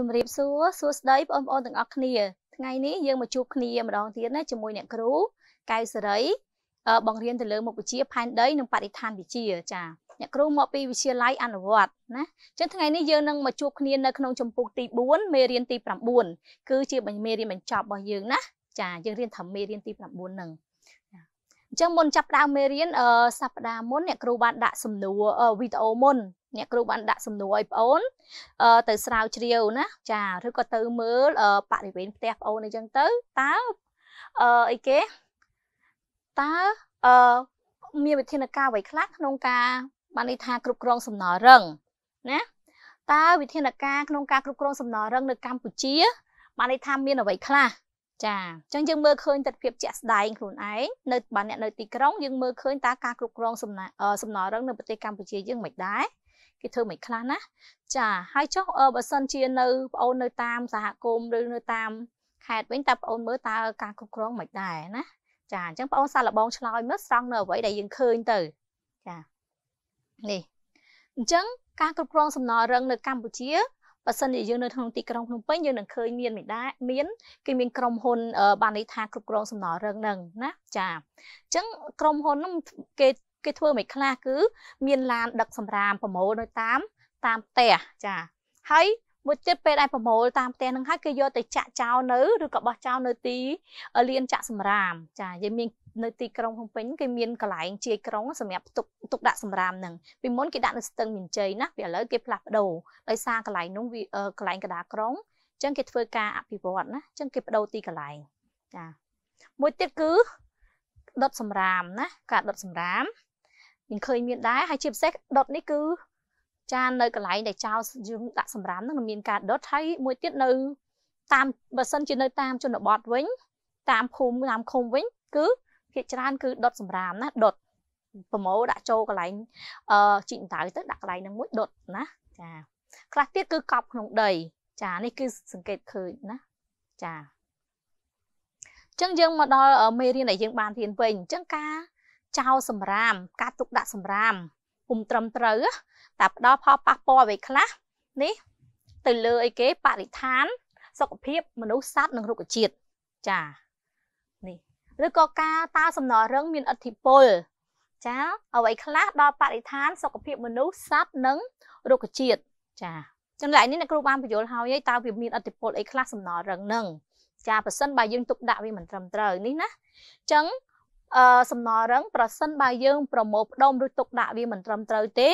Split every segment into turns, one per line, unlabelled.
ជំរាបសួរសួស្តីបងប្អូនទាំងអស់គ្នាថ្ងៃនេះយើងមកជួបគ្នាម្ដងទៀតណាជាមួយអ្នកគ្រូកៅសេរីបង្រៀនទៅលើមុខវិជ្ជាផែនដីនិងបរិស្ថានវិទ្យាចាអ្នកគ្រូមកពីវិទ្យាល័យអនុវត្តណាចឹងថ្ងៃនេះយើងនឹងមកជួបគ្នានៅក្នុងជំពូកទី4មេរៀនទី9គឺជាមេរៀនបញ្ចប់របស់យើងណាចាយើងរៀនត្រឹមមេរៀនទី9ហ្នឹងអញ្ចឹងមុនចាប់ផ្ដើមមេរៀនសប្ដាហ៍មុនអ្នកគ្រូបានដាក់សំណួរវីដេអូមុនអ្នកគ្រូបានដាក់សំណួរឲ្យប្អូនទៅស្រាវជ្រាវណាចាឬក៏ទៅមើលបរិវេណផ្ទះប្អូនអីចឹងទៅតើអីគេតើអឺមានវិធានការអ្វីខ្លះក្នុងការបានន័យថាគ្រប់គ្រងសំណល់រឹងណាតើវិធានការក្នុងការគ្រប់គ្រងសំណល់រឹងនៅកម្ពុជាបានន័យថាមានអ្វី ខ្លះចាអញ្ចឹងយើងមើលឃើញទស្សនវិជ្ជាជាក់ស្ដែងខ្លួនឯងនៅបានអ្នកនៅទីក្រុងយើងមើលឃើញតើការគ្រប់គ្រងសំណល់រឹងនៅប្រទេសកម្ពុជាយើងមិនដែរគេធ្វើមិនខ្លះណាចាហើយចុះបើសិនជានៅបងអូននៅតាមសហគមន៍ឬនៅតាមខេត្តវិញតើបងអូនមើលតើការគ្រប់គ្រងមិនដែរណាចាអញ្ចឹងបងអូនសាកល្បងឆ្លើយមើលស្រង់នៅអ្វីដែលយើងឃើញទៅចានេះអញ្ចឹងការគ្រប់គ្រងសំណល់រឹងនៅកម្ពុជាបើសិនជាយើងនៅក្នុងទីក្រុងភ្នំពេញយើងនឹងឃើញមានមិនដែរមានគេមានក្រុមហ៊ុនបានន័យថាគ្រប់គ្រងសំណល់រឹងហ្នឹងណាចាអញ្ចឹងក្រុមហ៊ុនហ្នឹងគេគេធ្វើមិនខ្លះគឺ មានឡាន ដឹកសម្រាមប្រមូលនៅតាមតាមផ្ទះចាហើយមួយទៀតពេលដែលប្រមូលតាមផ្ទះហ្នឹងហើយគេយកទៅចាក់ចោលនៅឬក៏បោះចោលនៅទីលានចាក់សម្រាមចាយើងមាននៅទីក្រុងភ្នំពេញគេមានកន្លែងជាយក្រុងសម្រាប់ទុកទុកដាក់សម្រាមហ្នឹងពីមុនគេដាក់នៅស្ទឹងមានជ័យណាពីឥឡូវគេផ្លាស់ប្ដូរដោយសារកន្លែងនោះវាកន្លែងកណ្ដាលក្រុងអញ្ចឹងគេធ្វើការអភិវឌ្ឍណាអញ្ចឹងគេប្ដូរទីកន្លែងចាមួយទៀតគឺដុតសម្រាមណាការដុតសម្រាមយើងឃើញមានដែរហើយជាពិសេសដុតនេះគឺចាននៅកន្លែងដែលចោលយើងដាក់សម្រាមហ្នឹងមានការដុតហើយមួយទៀតនៅតាមបើសិនជានៅតាមជនបទវិញតាមភូមិតាមឃុំវិញគឺភាគច្រើនគឺដុតសម្រាមណាដុតប្រមូលដាក់ចូលកន្លែងអឺជីកដៅទៅដាក់កន្លែងហ្នឹងមួយដុតណាចាខ្លះទៀតគឺកប់ក្នុងដីចានេះគឺសង្កេតឃើញណាចាអញ្ចឹងយើងមកដល់មេរៀនដែលយើងបានរៀនវិញអញ្ចឹងការចោលសម្រាម ការទុកដាក់សម្រាមពុំត្រឹមត្រូវតែផ្ដល់ផលប៉ះពាល់អ្វីខ្លះនេះ ទៅលើអីគេបរិស្ថាន សុខភាពមនុស្សសត្វនិងរុក្ខជាតិចានេះឬក៏ការតាសំណរឹង មានអធិពលចាអ្វីខ្លះដល់បរិស្ថាន សុខភាពមនុស្សសត្វនិងរុក្ខជាតិចាចឹងឡើយនេះអ្នកគ្រូបានបញ្យល់ហើយឯងតើវាមានអធិពលអីខ្លះសំណរឹងនឹងចាប្រសិនបើយើងទុកដាក់វាមិនត្រឹមត្រូវនេះណាចឹងអឺសំណល់រឹងប្រសិនបើយើងប្រមូលផ្ដុំឬទុកដាក់វាមិនត្រឹមត្រូវទេ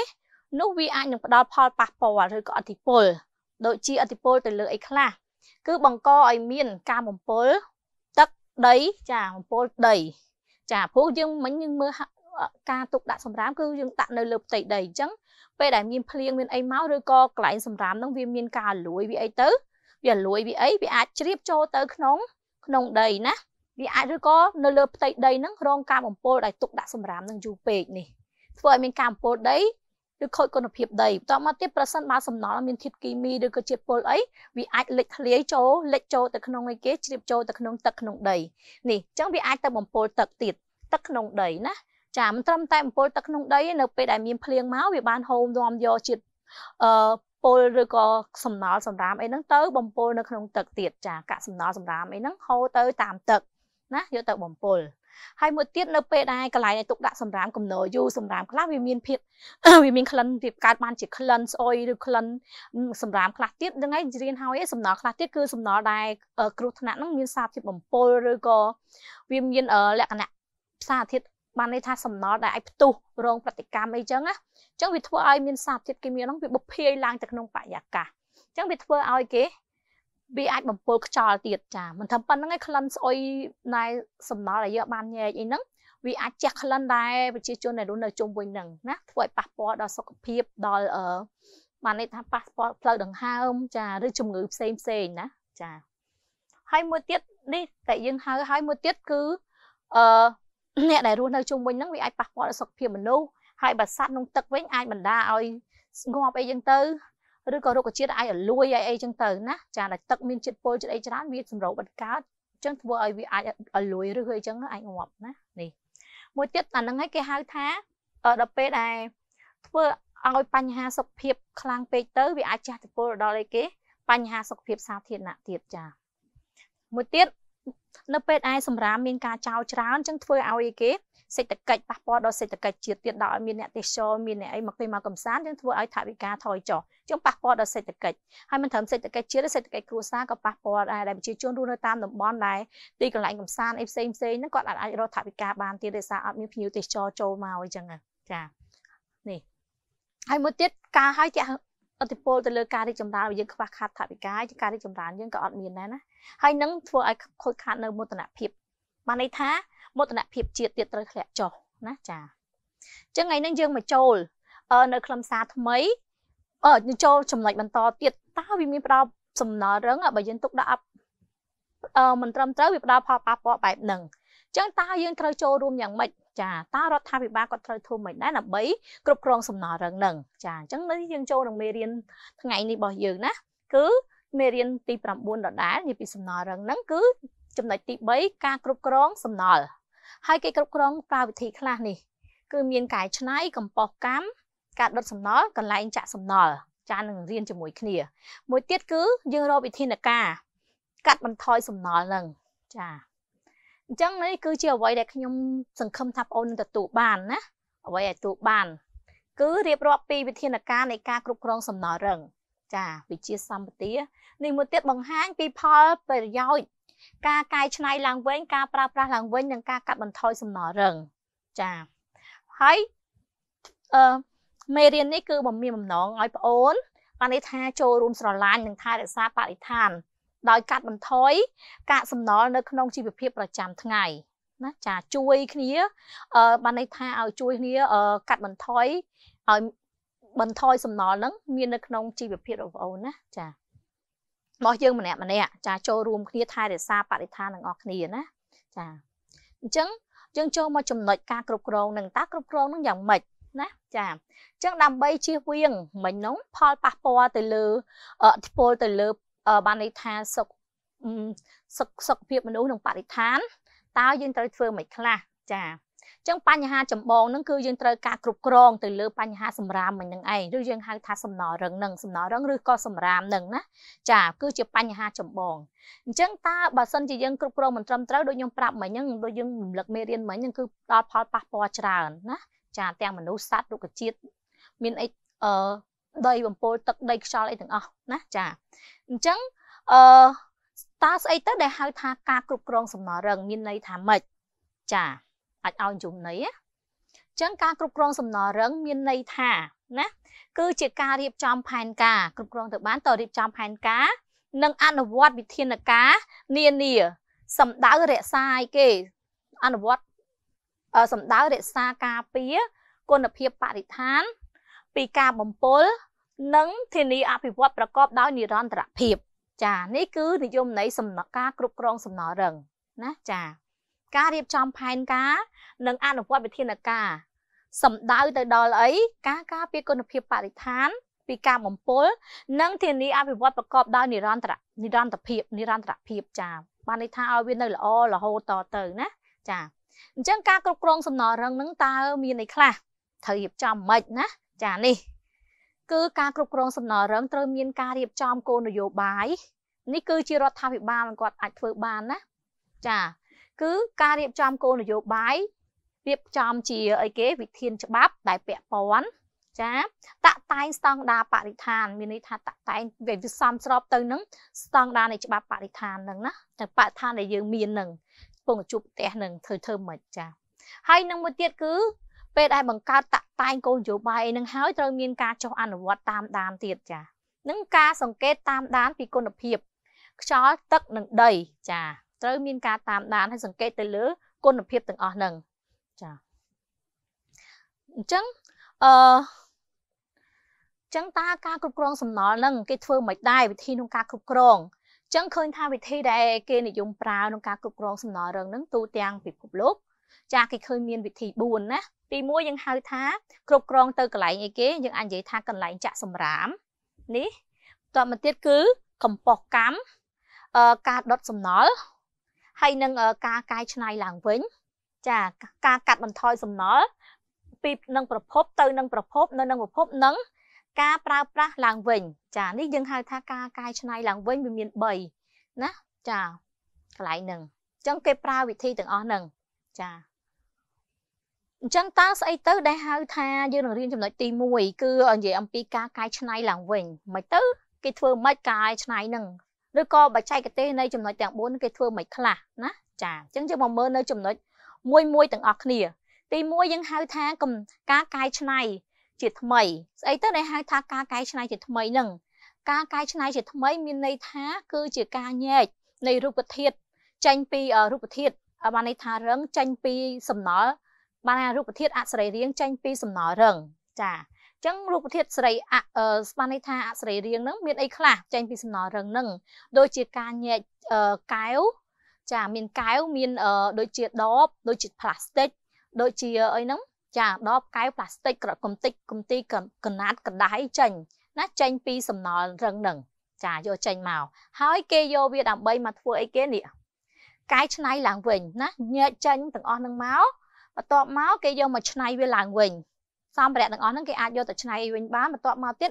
នោះវាអាចនឹងផ្ដល់ផលប៉ះពាល់ឬក៏អតិពលដូចជាអតិពលទៅលើអីខ្លះគឺបង្កឲ្យមានការបំពុលទឹកដីចាបំពុលដីចាព្រោះយើងមិញយើងមើលការទុកដាក់សម្រាមគឺយើងដាក់នៅលើផ្ទៃដីអញ្ចឹងពេលដែលមានភ្លៀងមានអីមកឬក៏កន្លែងសម្រាមហ្នឹងវាមាន ការលួយវាអីទៅវាលួយវាអីវាអាចជ្រាបចូលទៅ ក្នុងក្នុងដីណាវាអាចឬក៏នៅលើផ្ទៃដីហ្នឹងរងការបំពុលដោយទុកដាក់សម្រាមនឹងយូរពេកនេះធ្វើឲ្យមានការបំពុលដីឬខូចគុណភាពដីបន្ទាប់មកទៀតប្រសិនបើសំណល់មានធាតុគីមីឬក៏ជាតិពុលអីវាអាចលេចធ្លាយចូលលេចចូលទៅក្នុងអីគេជ្រាបចូលទៅក្នុងទឹកក្នុងដីនេះអញ្ចឹងវាអាចទៅបំពុលទឹកទៀតទឹកក្នុងដីណាចាមិនត្រឹមតែបំពុលទឹកក្នុងដីនៅពេលដែលមានភ្លៀងមកវាបានហូរនាំយកជាតិអឺពុលឬក៏សំណល់សម្រាមអីហ្នឹងទៅបំពុលនៅក្នុងទឹកទៀតចាកាកសំណល់សម្រាមអីហ្នឹងហូរទៅតាមទឹកណាយកទៅបំពុលហើយមួយទៀតនៅពេលដែរកន្លែងឯទុកដាក់សម្រាមកំណោយូរសម្រាមខ្លះវាមានភាពវាមានក្លិនវាកើតបានជាក្លិនស្អុយឬក្លិនសម្រាមខ្លះទៀតហ្នឹងឯងរៀនហើយសំណល់ខ្លះទៀតគឺសំណល់ដែរគ្រោះថ្នាក់ហ្នឹងមានសារធាតុបំពុលឬក៏វាមានលក្ខណៈសារធាតុបានន័យថាសំណល់ដែលអាចផ្ទុះរងប្រតិកម្មអីចឹងណាអញ្ចឹងវាធ្វើឲ្យមានសារធាតុគីមីហ្នឹងវាបភាយឡើងទៅក្នុងបរិយាកាសអញ្ចឹងវាធ្វើឲ្យគេវាអាចបំពុលខ្យល់ទៀតចាមិនត្រឹមប៉ុណ្្នឹងឯងក្លិនស្អុយណែសំណល់ដែលយើងបានញែកអីហ្នឹងវាអាចជះក្លិនដែរប្រជាជនដែលរស់នៅជុំវិញហ្នឹងណាធ្វើឲ្យប៉ះពាល់ដល់សុខភាពដល់អឺបានន័យថាប៉ះពាល់ផ្លូវដង្ហើមចាឬជំងឺផ្សេងផ្សេងណាចាហើយមួយទៀតនេះតែយើងហៅហើយមួយទៀតគឺអឺអ្នកដែលរស់នៅជុំវិញហ្នឹងវាអាចប៉ះពាល់ដល់សុខភាពមនុស្សហើយបើសត្វក្នុងទឹកវិញអាចបណ្ដាឲ្យស្ងប់អីចឹងទៅឬក៏រុក្ខជាតិអាចលួយឲ្យអីចឹងទៅណាចាតែទឹកមានជាតិពុលជាតិអីច្រើនវាសម្រូបបន្តកើតចឹងធ្វើឲ្យវាអាចលួយឬអីចឹងអាចងាប់ណានេះមួយទៀតអាហ្នឹងឯងគេហៅថាដល់ពេលដែលធ្វើឲ្យបញ្ហាសុខភាពខ្លាំងពេកទៅវាអាចចាស់ទៅដល់អីគេបញ្ហាសុខភាពសាធារណៈទៀតចាមួយទៀតនៅពេលឯសម្រាមមានការចោលច្រើនចឹងធ្វើឲ្យគេសេដ្ឋកិច្ចប៉ះពាល់ដល់សេដ្ឋកិច្ចជាតិទៀតដល់ឲ្យមានអ្នកទេសចរមានអ្នកអីមកគេមកកំសាន្តចឹងធ្វើឲ្យថវិកាថយចុះចឹងប៉ះពាល់ដល់សេដ្ឋកិច្ចហើយមិនត្រឹមសេដ្ឋកិច្ចជាតិទេសេដ្ឋកិច្ចគ្រួសារក៏ប៉ះពាល់ដែរដែលប្រជាជនរស់នៅតាមតំបន់ដែរទីកន្លែងកំសាន្តអីផ្សេងផ្សេងហ្នឹងគាត់អាចរកថវិកាបានទៀតដោយសារអត់មានភ្ញៀវទេសចរចូលមកអីចឹងចានេះហើយមួយទៀតការឲ្យអតិពលទៅលើការរីកចម្រើនរបស់យើងខ្វះខាតថវិកាជាការរីកចម្រើនយើងក៏អត់មានដែរណាហើយនឹងធ្វើឲ្យខូចខាតនៅមោទនភាពបានន័យថាមោទនភាពជាតិទៀតត្រូវធ្លាក់ចុះណាចាអញ្ចឹងថ្ងៃនេះយើងមកចូល នៅខ្លឹមសារថ្មីអឺចូលចំណុចបន្តទៀតតើវាមានផ្ដោតសំណល់រឹងបើយើងទុកដាក់អឺមិនត្រឹមត្រូវវាផ្ដល់ផលប៉ះពាល់បែបហ្នឹងអញ្ចឹងតើយើងត្រូវចូលរួមយ៉ាងម៉េចចាតើរដ្ឋាភិបាលគាត់ត្រូវធ្វើមិនដែរដើម្បីគ្រប់គ្រងសំណល់រឹងនឹង ចាអញ្ចឹងនេះយើងចូលនឹងមេរៀនថ្ងៃនេះរបស់យើងណាគឺមេរៀនទី9ដដែលនិយាយពីសំណល់រឹងនឹង គឺចំណុចទី3ការគ្រប់គ្រងសំណល់ហើយគេគ្រប់គ្រងប្រើវិធីខ្លះនេះ គឺមានកែច្នៃកំប៉ុស្តកម្មការដុតសំណល់កន្លែងចាក់សំណល់ចានឹងរៀនជាមួយគ្នា មួយទៀតគឺយើងរកវិធានការកាត់បន្ថយសំណល់នឹងចាអញ្ចឹងនេះគឺជាអ្វីដែលខ្ញុំសង្ឃឹមថាបងអូននឹងទទួលបានណាអ្វីឲ្យទទួលបានគឺរៀបរាប់ពីវិធានការនៃការគ្រប់គ្រងសំណល់រឹងចាវិជាសម្បទានេះមួយទៀតបង្ហាញពីផលប្រយោជន៍ការកែច្នៃឡើងវិញការប្រើប្រាស់ឡើងវិញនិងការកាត់បន្ថយសំណល់រឹងចាហើយអឺមេរៀននេះគឺបំមានបំណងឲ្យបងអូនបានន័យថា ចូលរួមស្រឡាញ់និងថែរក្សាបរិស្ថានដោយកាត់បន្ថយកាកសំណល់នៅក្នុងជីវភាពប្រចាំថ្ងៃណាចាជួយគ្នាអឺបានន័យថាឲ្យជួយគ្នាកាត់បន្ថយឲ្យបន្ថយសំណល់ហ្នឹងមាននៅក្នុងជីវភាពរបស់អូនណាចារបស់យើងម្នាក់ម្នាក់ចាចូលរួមគ្នាថែរក្សាបរិស្ថានទាំងអស់គ្នាណាចាអញ្ចឹងយើងចូលមកចំណុចការគ្រប់គ្រងនឹងតាគ្រប់គ្រងនឹងយ៉ាងម៉េចណាចាអញ្ចឹងដើម្បីជៀសវាងមិញនោះផលប៉ះពាល់ទៅលើអតិពលទៅលើបានន័យថាសុខសុខសុខភាពមនុស្សនិងបរិស្ថានតើយើងត្រូវធ្វើមិនខ្លះចា៎ចឹងបញ្ហាចម្បងហ្នឹងគឺយើងត្រូវការគ្រប់គ្រងទៅលើបញ្ហាសម្រាមមិននឹងឯងឬយើងហៅថាសំណរឹងនឹងសំណរឹងឬក៏សម្រាមនឹងណាចាគឺជាបញ្ហាចម្បងអញ្ចឹងតើបើសិនជាយើងគ្រប់គ្រងមិនត្រឹមត្រូវដូចខ្ញុំប្រាប់មិញហ្នឹងដូចយើងរំលឹកមេរៀនមិញហ្នឹងគឺដល់ផលប៉ះពាល់ច្រើនណាចាទាំងមនុស្សសត្វរុក្ខជាតិមានអីអឺដីបំពុលទឹកដីខ្យល់អីទាំងអស់ណាចាអញ្ចឹងអឺតើស្អីទៅដែលហៅថាការគ្រប់គ្រងសំណរឹង មានន័យថាម៉េចចាអាចឲ្យយំន័យណាចឹងការគ្រប់គ្រងសំណរឹងមានន័យថាណាគឺជា ការរៀបចំផែនការ គ្រប់គ្រងទៅបានតរៀបចំផែនការ និងអនុវត្តវិធានការនានា សម្ដៅរក្សាឯគេអនុវត្តសម្ដៅរក្សាការពារគុណភាពបរិស្ថានពីការបំពុលនិងធានាអភិវឌ្ឍប្រកបដោយនិរន្តរភាព ចានេះគឺនិយមន័យសំណការគ្រប់គ្រងសំណរឹងណាចាការរៀបចំផែនការ និងអនុវត្តវិធានការសំដៅទៅដល់អីការការពារគុណភាពបរិស្ថានពីការបំពុលនិង ធានាអភិវឌ្ឍប្រកបដោយនិរន្តរនិរន្តរភាពនិរន្តរភាពចាបានន័យថាឲ្យវានៅល្អរហូតតទៅណាចាអញ្ចឹងការគ្រប់គ្រងសំណរឹងហ្នឹងតើមានអីខ្លះត្រូវរៀបចំម៉េចណាចានេះគឺការគ្រប់គ្រងសំណល់រឹងត្រូវមានការរៀបចំគោលនយោបាយនេះគឺជារដ្ឋាភិបាលគាត់អាចធ្វើបានណាចាគឺការរៀបចំគោលនយោបាយរៀបចំជាអីគេវិធានច្បាប់ដែលពាក់ព័ន្ធចាតាក់តែងស្តង់ដារបរិស្ថាន មានន័យថាតាក់តែងវាសំស្របទៅនឹងស្តង់ដារនៃច្បាប់បរិស្ថានហ្នឹងណាតែបរិស្ថានដែលយើងមានហ្នឹងពងជប់ផ្ទះហ្នឹងធ្វើធ្វើមិនចាហើយនឹងមួយទៀតគឺពេលដែលបង្កើតតាក់តែងគោលនយោបាយនឹងហើយត្រូវមានការចុះអនុវត្តតាមដានទៀតចានឹងការសង្កេតតាមដានពីគុណភាពខ្យល់ទឹកនិងដីចាត្រូវមានការតាមដានហើយសង្កេតទៅលើគុណភាពទាំងអស់ហ្នឹងចាអញ្ចឹងអឺចឹងតើការគ្រប់គ្រងសំណល់នឹងគេធ្វើមិនដែរវិធីក្នុងការគ្រប់គ្រងចឹងឃើញថាវិធីដែលគេនិយមប្រើក្នុងការគ្រប់គ្រងសំណល់រឹងនឹងទូទាំងពិភពលោកចាគេឃើញមានវិធី4ណាទី1យើងហៅថាគ្រប់គ្រងទៅកន្លែងអីគេយើងអាចនិយាយថាកន្លែងចាក់សម្រាមនេះតបមកទៀតគឺកំប៉ុសកម្មអឺការដុតសំណល់ហើយនឹងការកាយឆ្នៃឡើងវិញ ចាការកាត់បន្ថយសំណល់ពីនឹងប្រភពទៅនឹងប្រភពនៅនឹងប្រភពនឹងការប្រើប្រាស់ឡើងវិញចានេះយើងហៅថាការកាយឆ្នៃឡើងវិញវាមាន3ណាចាកន្លែងហ្នឹងអញ្ចឹងគេប្រើវិធីទាំងអស់ហ្នឹងចាអញ្ចឹងតើស្អីទៅដែលហៅថាយើងនឹងរៀនចំណុចទី1គឺនិយាយអំពីការកែច្នៃឡើងវិញមិនទៅ គេធ្វើមិនកាយច្នៃនឹងឬក៏បច្ចេកទេសនៃចំណុចទាំង4គេធ្វើមិនខ្លះណា ចាអញ្ចឹងយើងមកមើលនៅចំណុចមួយមួយទាំងអស់គ្នា ទី1យើងហៅថាការកែច្នៃជាថ្មីស្អីទៅដែលហៅថាការកែច្នៃជាថ្មីនឹងការកែច្នៃជាថ្មីមានន័យថាគឺជាការញែកនៃរូបធាតុចេញពីរូបធាតុបានន័យថារឹងចេញពីសំណល់បានថារូបធាតុអសរីរាង្គចេញពីសំណល់រឹងចាអញ្ចឹងរូបធាតុសរីអស្មានន័យថាអសរីរាង្គហ្នឹងមានអីខ្លះចេញពីសំណល់រឹងហ្នឹងដូចជាការញែកកែវចាមានកែវមានដូចជាដបដូចជាផ្លាស្ទិកដូចជាអីហ្នឹងចាដបកែវផ្លាស្ទិកក្រកំតិចកំទីកណាត់កដៃចេញណាចេញពីសំណល់រឹងហ្នឹងចាយកចេញមកហើយគេយកវាដើម្បីមកធ្វើអីគេនេះកែឆ្នៃឡើងវិញណាញែកចេញទាំងអស់ហ្នឹងមកបន្ទាប់មកគេយកមកឆ្នៃវាឡើងវិញសម្ភារៈទាំងអស់ហ្នឹងគេអាចយកទៅឆ្នៃវិញបានបន្ទាប់មកទៀត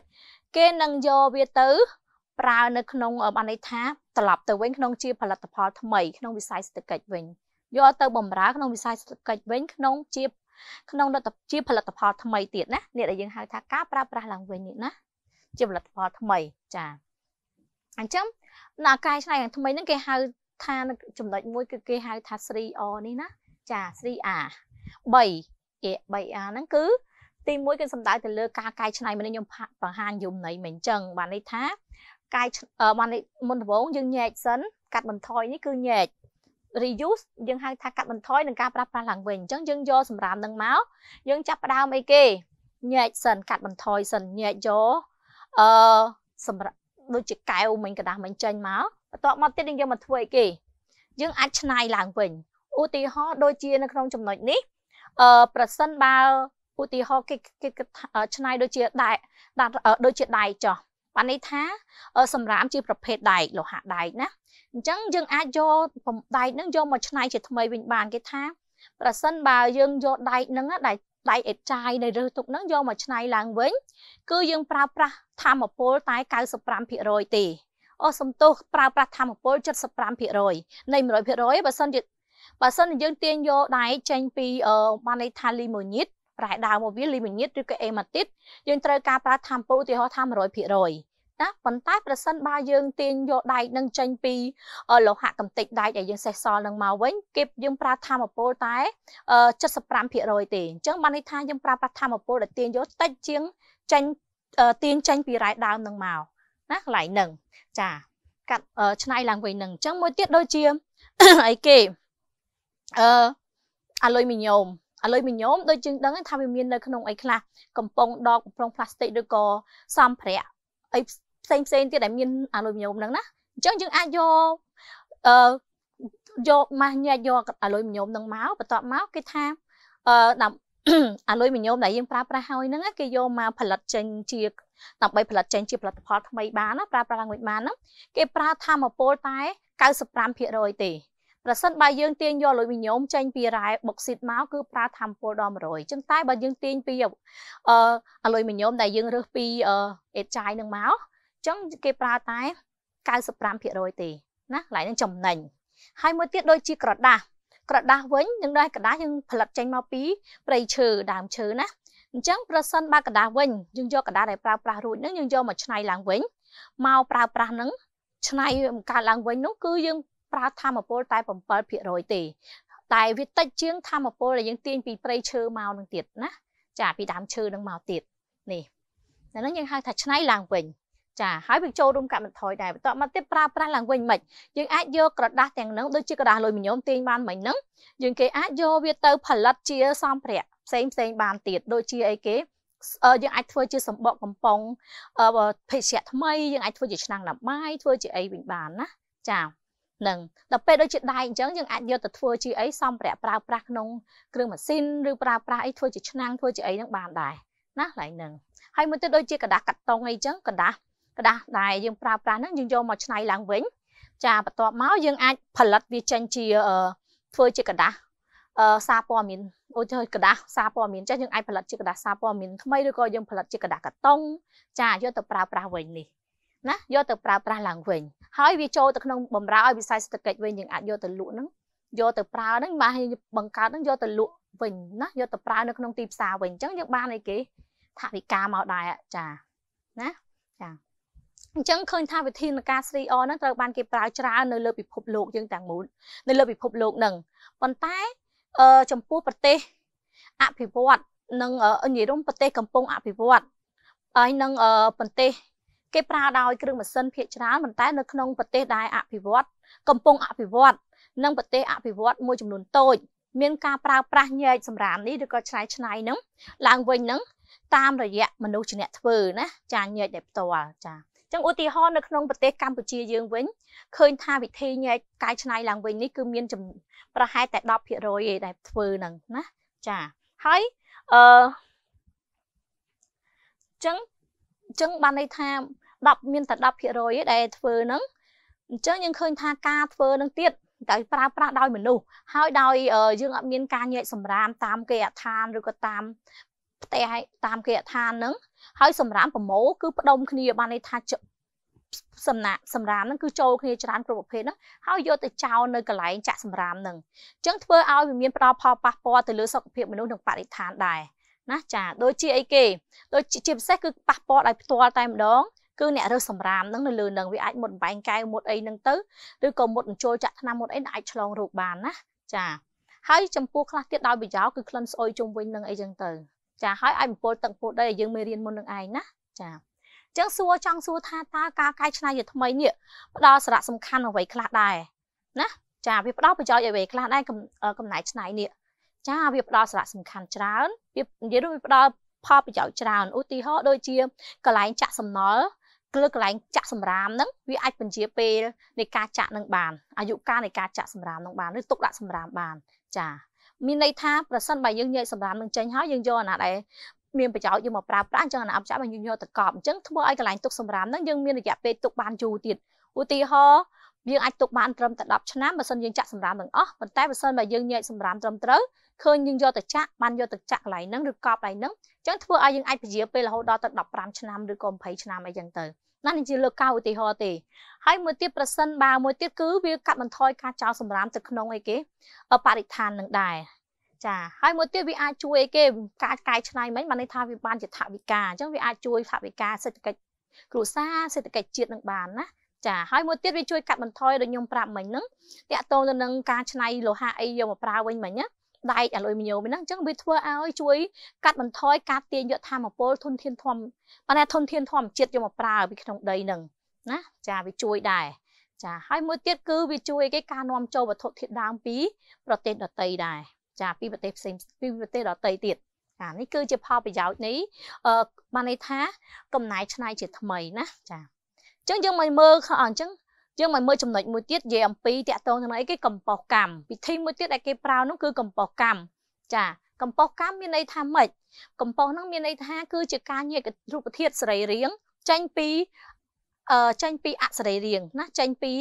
គេនឹងយកវាទៅប្រើនៅក្នុងបានន័យថាត្រឡប់ទៅវិញក្នុងជា ផលិតផលថ្មី ក្នុងវិស័យសេដ្ឋកិច្ចវិញយកទៅបំរើក្នុងវិស័យសេដ្ឋកិច្ចវិញក្នុងជាក្នុងលទ្ធជាផលិតផល ថ្មីទៀតណានេះដែលយើងហៅថាការប្រើប្រាស់ឡើងវិញនេះណាជាផលិតផលថ្មីចាអញ្ចឹងណាកាយឆ្នៃខាងថ្មីហ្នឹងគេហៅថាចំណុចមួយគឺគេហៅថា 3R នេះណាចា 3R 3គេ 3R ហ្នឹងគឺទី1គឺសំដៅទៅលើការកែច្នៃមនុស្សខ្ញុំបង្ហាញយមន័យមិញអញ្ចឹងបានន័យថាកែបានមុនដំបូងយើងញែកសិនកាត់បន្ថយនេះគឺញែក reuse យើងហៅថាកាត់បន្ថយនឹងការប្រើប្រាស់ឡើងវិញអញ្ចឹងយើងយកសម្រាមនឹងមកយើងចាប់ផ្ដើមអីគេញែកសិនកាត់បន្ថយសិនញែកយកអឺសម្រាប់ដូចជាកែវមិញกระดาษមិញចេញមកបន្ទាប់មកទៀតយើងមកធ្វើអីគេយើងអាចឆ្នៃឡើងវិញឧទាហរណ៍ដូចជានៅក្នុងចំណុចនេះអឺប្រសិនបើឧទាហរណ៍គេគេឆ្នៃដូចជាដែកដូចជាដែកចោះបានន័យថាសម្រាមជាប្រភេទដែកលោហៈដែកណាអញ្ចឹងយើងអាចយកដែកនឹងយកមកឆ្នៃជាថ្មីវិញបានគេថាប្រសិនបើយើងយកដែកនឹងដែកដែកអេចាយនៃរើសទុកនឹងយកមកឆ្នៃឡើងវិញគឺយើងប្រើប្រាស់ធម្មពលតែ95%ទេអូសំទោសប្រើប្រាស់ធម្មពល75%នៃ100%បើសិនជាបើសិនយើងទាញយកដែកចេញពីបានន័យថាលីម៉ូញីតប្រហែលដើមមកវាលីមីនីតឬក៏អេម៉ាទីតយើងត្រូវការប្រើថាមពលឧទាហរណ៍ថា100%ណាប៉ុន្តែប្រសិនបើយើងទាញយកដែកនឹងចេញពីលោហៈកំតិចដែកដែលយើងសេះសល់នឹងមកវិញគេយើងប្រើថាមពលតែ75%ទេអញ្ចឹងបានន័យថាយើងប្រើប្រាស់ថាមពលដែលទាញយកតិចជាងចេញទាញចេញពីរ៉ែដើមនឹងមកណាកន្លែងហ្នឹងចាកាត់ឆ្នៃឡើងវិញហ្នឹងអញ្ចឹងមួយទៀតដូចជាអីគេអឺអាលុយមីញ៉ូមអាលុយមីញ៉ូមដូចយើងដឹងថាវាមាននៅក្នុងអីខ្លះកំប៉ុងដកកំប៉ុងផ្លាស្ទិកឬក៏សម្ភារៈអីផ្សេងផ្សេងទៀតដែលមានអាលុយមីញ៉ូមហ្នឹងណាអញ្ចឹងយើងអាចយកអឺយកម៉ាស់ញែកយកអាលុយមីញ៉ូមហ្នឹងមកបន្ទាប់មកគេថាអឺដើម្បីអាលុយមីញ៉ូមដែលយើងប្រើប្រាស់ហើយហ្នឹងគេយកមកផលិតចេញជាដើម្បីផលិតចេញជាផលិតផលថ្មីបានណាប្រើប្រាស់ឡើងវិញបានហ្នឹងគេប្រើធម្មពលតែ95%ទេប្រសិនបើយើងទាញយកអលុយមីញ៉ូមចេញពីរ៉ែបុកស៊ីតមកគឺប្រើថាមពលដល់100ចឹងតែបើយើងទាញពីអឺអលុយមីញ៉ូមដែលយើងរើសពីអឺអេតចាយនឹងមកចឹងគេប្រើតែ95%ទេណាកន្លែងនឹងចំណេញហើយមួយទៀតដូចជាក្រដាស់ក្រដាស់វិញនឹងដែរក្រដាស់យើងផលិតចេញមកពីព្រៃឈើដើមឈើណាអញ្ចឹងប្រសិនបើក្រដាស់វិញយើងយកក្រដាស់ដែលប្រើប្រាស់រួចនឹងយើងយកមកឆ្នៃឡើងវិញមកប្រើប្រាស់នឹងឆ្នៃបង្កើតឡើងវិញនោះគឺយើងប្រើធម្មពលតែ7%ទេតែវាតិចជាងធម្មពលដែលយើងទាញពីព្រៃឈើមកនឹងទៀតណាចាពីដើមឈើនឹងមកទៀតនេះតែនឹងយើងហៅថាឆ្នៃឡើងវិញ ចា ហើយវាចូលរួមកាត់បន្ថយដែរបន្តមកទៀតប្រើប្រាស់ឡើងវិញមិនយើងអាចយកក្រដាស់ទាំងនឹងដូចជាក្រដាស់លុយមីញោមទាញបានមិញហ្នឹងយើងគេអាចយកវាទៅផលិតជាសម្ភារៈផ្សេងផ្សេងបានទៀតដូចជាអីគេយើងអាចធ្វើជាសម្បកកំប៉ុងភេសជ្ជៈថ្មីយើងអាចធ្វើជាឆ្នាំងដាំបាយធ្វើជាអីវិញបានណាចានឹងដល់ពេលដូចជាដែកអញ្ចឹងយើងអាចយកទៅធ្វើជាអីសំប្រាក់ប្រើប្រាស់ក្នុងគ្រឿងម៉ាស៊ីនឬប្រើប្រាស់អីធ្វើជាឆ្នាំងធ្វើជាអីហ្នឹងបានដែរណាឡើងហ្នឹងហើយមួយទៀតដូចជាกระดาษកាត់តុងអីចឹងกระดาษกระดาษដែលយើងប្រើប្រាស់ហ្នឹងយើងយកមកឆ្នៃឡើងវិញ ចាបន្ទាប់មកយើងអាចផលិតវាចេញជាធ្វើជាกระดาษអឺសារព័ត៌មានអូចើกระดาษសារព័ត៌មានចេះយើងអាចផលិតជាกระดาษសារព័ត៌មានថ្មីឬក៏យើងផលិតជាกระดาษកាតុង ចាយកទៅប្រើប្រាស់វិញនេះណាយកទៅប្រើប្រាស់ឡើងវិញហើយវាចូលទៅក្នុងបំរើឲ្យវិស័យសេដ្ឋកិច្ចវិញយើងអាចយកទៅលក់ហ្នឹងយកទៅប្រើហ្នឹងបានបង្កើតហ្នឹងយកទៅលក់វិញណាយកទៅប្រើនៅក្នុងទីផ្សារវិញអញ្ចឹងយើងបានអីគេ ថាវិការមកដែរចាណាចាអញ្ចឹងឃើញថាវិធីនៃការ 3R ហ្នឹងត្រូវបានគេប្រើច្រើននៅលើពិភពលោកយើងទាំងមូលនៅលើពិភពលោកហ្នឹងប៉ុន្តែអឺចំពោះប្រទេសអភិវឌ្ឍនិងនិយាយរួមប្រទេសកំពុងអភិវឌ្ឍហើយនឹងប្រទេសគេប្រើដោយគ្រឿងម៉ាស៊ីនភាគច្រើនប៉ុន្តែនៅក្នុងប្រទេសដែលអភិវឌ្ឍកំពុងអភិវឌ្ឍនិងប្រទេសអភិវឌ្ឍមួយចំនួនតូចមានការប្រើប្រាស់ញែកសម្រាមនេះឬក៏ឆ្នៃឆ្នៃនឹងឡើងវិញនឹងតាមរយៈមនុស្សជាអ្នកធ្វើណាចាញែកតែផ្ទាល់ចាចឹងឧទាហរណ៍នៅក្នុងប្រទេសកម្ពុជាយើងវិញឃើញថាវិធីញែកកាយឆ្នៃឡើងវិញនេះគឺមានប្រហែលតែ10%ឯងដែលធ្វើនឹងណាចាហើយអឺចឹងចឹងបានន័យថា10មានតែ10%ទេដែលធ្វើហ្នឹងអញ្ចឹងយើងឃើញថាការធ្វើហ្នឹងទៀតតែប្រើប្រាស់ដោយមនុស្សហើយដោយយើងអត់មាន ការញែកសម្រាមតាមគេអឋានឬក៏តាមផ្ទះតាមគេអឋានហ្នឹងហើយ សម្រាមប្រមូលគឺផ្ដុំ គ្នាបានន័យថាសំណាក់សម្រាមហ្នឹងគឺចូលគ្នាច្រើនគ្រប់ប្រភេទហ្នឹងហើយយកទៅចោលនៅកន្លែងចាក់សម្រាមហ្នឹងអញ្ចឹងធ្វើឲ្យវាមានផ្ដល់ផលប៉ះពាល់ទៅលើសុខភាពមនុស្សនិងបរិស្ថានដែរណាចាដូចជាអីគេដូចជាពិសេសគឺប៉ះពាល់ដោយផ្ទាល់តែម្ដងគឺអ្នករើសសម្រាមហ្នឹងនៅលើនឹងវាអាចមុតបែងកែវមុតអីហ្នឹងទៅឬក៏មុតអញ្ចូលចាក់ថ្នាំមុតអីអាចឆ្លងរោគបានណាចាហើយចំពោះខ្លះទៀតដោយប្រយោលគឺក្លិនស្អុយជុំវិញនឹងអីចឹងទៅចាហើយឲ្យបំពល់ទឹកពោះដីឲ្យយើងមេរៀនមុននឹងឯងណាចាចឹងសួរចង់សួរថាតើការកែច្នៃជាថ្មីនេះផ្ដល់សារៈសំខាន់អ្វីខ្លះដែរណាចាវាផ្ដល់ប្រយោជន៍អ្វីខ្លះដែរកំណែច្នៃនេះចាវាផ្ដល់សារៈសំខាន់ច្រើនវានិយាយទៅវាផ្ដល់ផលប្រយោជន៍ច្រើនឧទាហរណ៍ដូចជាកន្លែងចាក់សំណល់លើកន្លែងចាក់សម្រាមហ្នឹងវាអាចបញ្ជាពេលនៃការចាក់នឹងបានអាយុកាលនៃការចាក់សម្រាមនឹងបានឬទុកដាក់សម្រាមបានចាមានន័យថាប្រសិនបើយើងញែកសម្រាមនឹងចេញហើយយើងយកអាណាដែលមានប្រយោជន៍យើងមកប្រើប្រាស់អញ្ចឹងអាណាអបចាក់បើយើងយកទៅកប់អញ្ចឹងធ្វើឲ្យកន្លែងទុកសម្រាមនឹងយើងមានរយៈពេលទុកបានយូរទៀតឧទាហរណ៍យើងអាចទុកបានត្រឹមតែ10ឆ្នាំបើសិនយើងចាក់សម្រាមទាំងអស់ប៉ុន្តែបើសិនបើយើងញែកសម្រាមត្រឹមត្រូវឃើញយើងយកទៅចាក់បានយកទៅចាក់កន្លែងហ្នឹងឬកប់កន្លែងហ្នឹងអញ្ចឹងធ្វើឲ្យយើងអាចពជាពេលរហូតដល់ទៅ15ឆ្នាំឬក៏20ឆ្នាំអីចឹងទៅណានិយាយលើកៅឧទាហរណ៍ទេហើយមួយទៀតប្រសិនបើមួយទៀតគឺវាកាត់បន្ថយការចោលសម្រាមទៅក្នុងអីគេបរិស្ថាននឹងដែរចាហើយមួយទៀតវាអាចជួយអីគេការកែច្នៃមិញបានន័យថាវាបានជាថវិកាអញ្ចឹងវាអាចជួយថវិកាសេដ្ឋកិច្ចគ្រួសារសេដ្ឋកិច្ចជាតិនឹងបានណាចាហើយមួយទៀតវាជួយកាត់បន្ថយដូចខ្ញុំប្រាប់មិញហ្នឹងតាក់ទងទៅនឹងការឆ្នៃលោហៈអីយកមកប្រើវិញមិញណាដែកអាលុយមីញ៉ូមហ្នឹងអញ្ចឹងវាធ្វើឲ្យជួយកាត់បន្ថយការទាញយកធម្មពលធនធានធម្មបើធនធានធម្មជាតិយកមកប្រើពីក្នុងដីហ្នឹងណាចាវាជួយដែរចាហើយមួយទៀតគឺវាជួយគេការនាំចូលវត្ថុធាតុដើមពីប្រទេសដទៃដែរចាពីប្រទេសផ្សេងពីប្រទេសដទៃទៀតចានេះគឺជាផលប្រយោជន៍នេះអឺបានន័យថាកំណែឆ្នៃជាថ្មីណាចាអញ្ចឹងយើងមកមើលអញ្ចឹងយើងមកមើលចំណុចមួយទៀតនិយាយអំពីតាក់ទងនឹងអីគេកំប៉ុសកម្មវិធីមួយទៀតដែលគេប្រើនោះគឺកំប៉ុសកម្មចាកំប៉ុសកម្មមានន័យថាម៉េចកំប៉ុសហ្នឹងមានន័យថាគឺជាការញែករូបធាតុសរីរាង្គចេញពីអឺចេញពីអសរីរាង្គណាចេញពី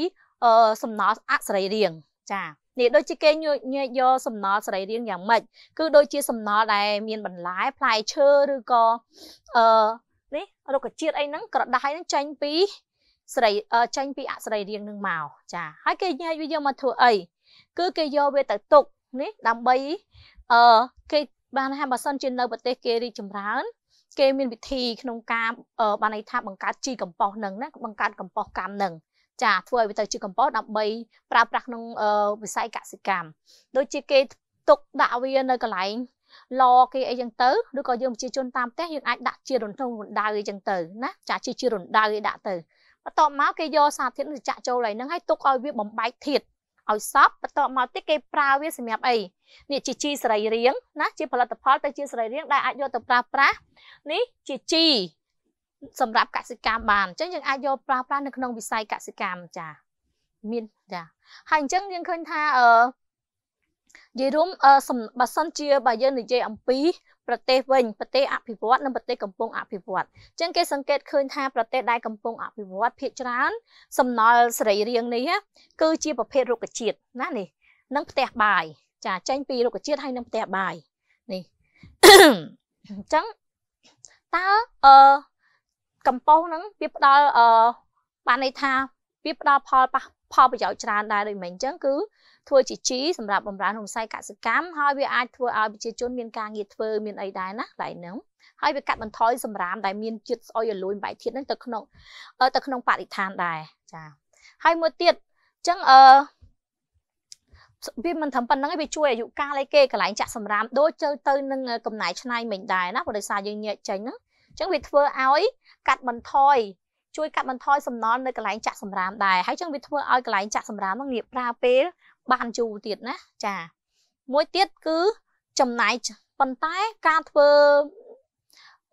អឺសំណល់អសរីរាង្គចានេះដូចជាគេញែកយកសំណល់សរីរាង្គយ៉ាងម៉េចគឺដូចជាសំណល់ដែលមានបន្លែផ្លែឈើឬក៏អឺនេះរុក្ខជាតិអីហ្នឹងក្រដាស់ហ្នឹងចេញពីស្រីចាញ់ពីអសរីរាង្គនឹងមកចាហើយគេញែកវាយកមកធ្វើអីគឺគេយកវាទៅទុកនេះដើម្បីអឺគេបានថាបើសិនជានៅប្រទេសគេរីកចម្រើន គេមានវិធី ក្នុងការបានន័យថាបង្កើតជីកំប៉ុស្តនឹងណាបង្កើតកំប៉ុស្តកម្មនឹងចាធ្វើឲ្យវាទៅជីកំប៉ុស្តដើម្បីប្រើប្រាស់ក្នុងវិស័យកសិកម្មដូចជាគេទុកដាក់វានៅកន្លែងឡគេអីចឹងទៅឬក៏យើងប្រជាជនតាមផ្ទះយើងអាចដាក់ជារន្ធងរណ្ដៅអីចឹងទៅណាចាជាជារណ្ដៅឯដាក់ទៅបន្ទាប់មកគេយកសារធាតុនឹងចាក់ចូលហើយនឹងឲ្យទុកឲ្យវាបំបែកធាតុឲ្យសពបន្ទាប់មកទៀតគេប្រើវាសម្រាប់អីនេះជាជីសរីរាង្គណា ជាផលិតផលទៅជាសរីរាង្គដែលអាចយកទៅប្រើប្រាស់នេះជាជីសម្រាប់កសិកម្មបានអញ្ចឹងយើងអាចយកប្រើប្រាស់នៅក្នុងវិស័យកសិកម្មចាមានចាហើយអញ្ចឹងយើងឃើញថាអឺនិយាយរួមបើសិនជាបើយើងនិយាយអំពីប្រទេសវិញប្រទេសអភិវឌ្ឍនិងប្រទេសកំពុងអភិវឌ្ឍអញ្ចឹងគេសង្កេតឃើញថាប្រទេសដែលកំពុងអភិវឌ្ឍភាគច្រើនសំណល់សរីរាង្គនេះគឺជាប្រភេទរុក្ខជាតិណានេះនិងផ្ទះបាយចាចេញពីរុក្ខជាតិហើយនិងផ្ទះបាយនេះអញ្ចឹងតើអឺកម្ពស់ហ្នឹងវាផ្ដល់អឺបានន័យថាវាផ្ដល់ផលប៉ះផលប្រយោជន៍ច្រើនដែរដូចមិញអញ្ចឹងគឺធ្វើជាជីសម្រាប់បំរើក្នុងវិស័យកសិកម្មហើយវាអាចធ្វើឲ្យប្រជាជនមានការងារធ្វើមានអីដែរណាកន្លែងហ្នឹងហើយវាកាត់បន្ថយសម្រាមដែលមានជាតិស្អុយរលួយបែកធាតុហ្នឹងទៅក្នុងទៅក្នុងបរិស្ថានដែរចាហើយមួយទៀតអញ្ចឹងអឺវាមិនត្រឹមប៉ុណ្្នឹងទេវាជួយអាយុកាលឯគេកន្លែងចាក់សម្រាមដូចទៅទៅនឹងកំណែ ឆ្នៃមិញដែរណាព្រោះដោយសារយើងញែកចេញហ្នឹងអញ្ចឹងវាធ្វើឲ្យកាត់បន្ថយជួយ កាត់បន្ថយសំណល់នៅកន្លែងចាក់សម្រាមដែរហើយអញ្ចឹងវាធ្វើឲ្យកន្លែងចាក់សម្រាមហ្នឹងងាកប្រើពេលបានយូរទៀតណាចាមួយទៀតគឺចំណាយប៉ុន្តែ ការធ្វើ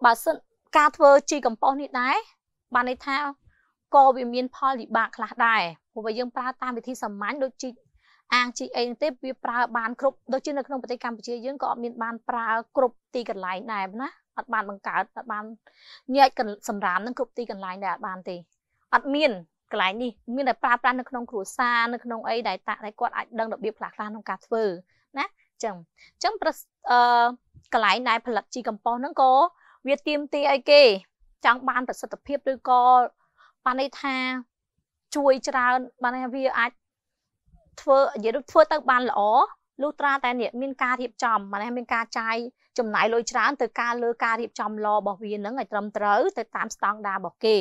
បើសិនការធ្វើជីកំប៉ុស្តនេះដែរបានន័យថាក៏វាមាន ផលលំបាក ខ្លះដែរព្រោះបើយើងប្រើតាមវិធីសាមញ្ញដូចជីអាងជីអីទេវាប្រើបានគ្រប់ដូចជានៅក្នុងប្រទេសកម្ពុជាយើងក៏អត់មាន បានប្រើគ្រប់ទីកន្លែងដែរណាអត់បានបង្កើតអត់បានញែកសម្រាមនឹងគ្រប់ទីកន្លែងដែរអត់បានទេអត់មានកន្លែងនេះមានតែប្រើប្រាស់នៅក្នុងគ្រួសារនៅក្នុងអីដែលតាដែលគាត់អាចដឹងរបៀបខ្លះខ្លះក្នុងការធ្វើណាចឹងចឹងប្រអឺកន្លែងដែលផលិតជីកំប៉ុស្តហ្នឹងក៏វាទៀមទីអីគេ ចង់បានប្រសិទ្ធភាពឬក៏បានន័យថាជួយច្រើនបានថាវាអាចធ្វើនិយាយធ្វើទៅបានល្អលុះត្រាតែនេះមានការរៀបចំបានថាមានការចាយចំណាយលុយច្រើន ទៅការលើការរៀបចំលរបស់វានឹងឲ្យត្រឹមត្រូវទៅតាមស្តង់ដាររបស់គេ